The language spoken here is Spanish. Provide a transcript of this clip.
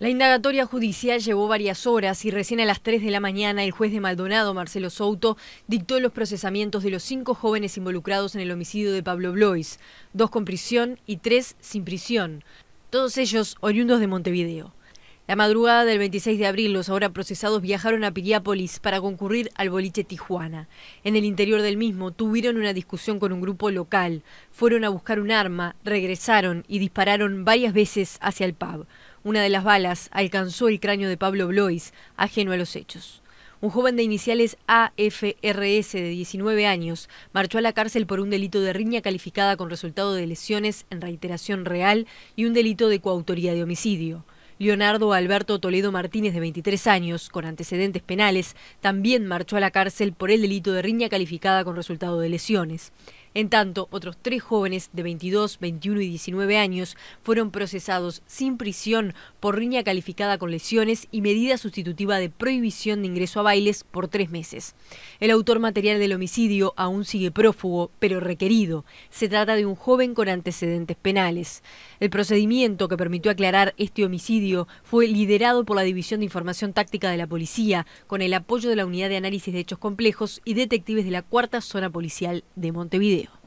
La indagatoria judicial llevó varias horas y recién a las 3 de la mañana el juez de Maldonado, Marcelo Souto, dictó los procesamientos de los cinco jóvenes involucrados en el homicidio de Pablo Blois, dos con prisión y tres sin prisión, todos ellos oriundos de Montevideo. La madrugada del 26 de abril, los ahora procesados viajaron a Piriápolis para concurrir al boliche Tijuana. En el interior del mismo tuvieron una discusión con un grupo local, fueron a buscar un arma, regresaron y dispararon varias veces hacia el pub. Una de las balas alcanzó el cráneo de Pablo Blois, ajeno a los hechos. Un joven de iniciales AFRS de 19 años marchó a la cárcel por un delito de riña calificada con resultado de lesiones en reiteración real y un delito de coautoría de homicidio. Leonardo Alberto Toledo Martínez, de 23 años, con antecedentes penales, también marchó a la cárcel por el delito de riña calificada con resultado de lesiones. En tanto, otros tres jóvenes de 22, 21 y 19 años fueron procesados sin prisión por riña calificada con lesiones y medida sustitutiva de prohibición de ingreso a bailes por tres meses. El autor material del homicidio aún sigue prófugo, pero requerido. Se trata de un joven con antecedentes penales. El procedimiento que permitió aclarar este homicidio fue liderado por la División de Información Táctica de la Policía, con el apoyo de la Unidad de Análisis de Hechos Complejos y detectives de la Cuarta Zona Policial de Montevideo.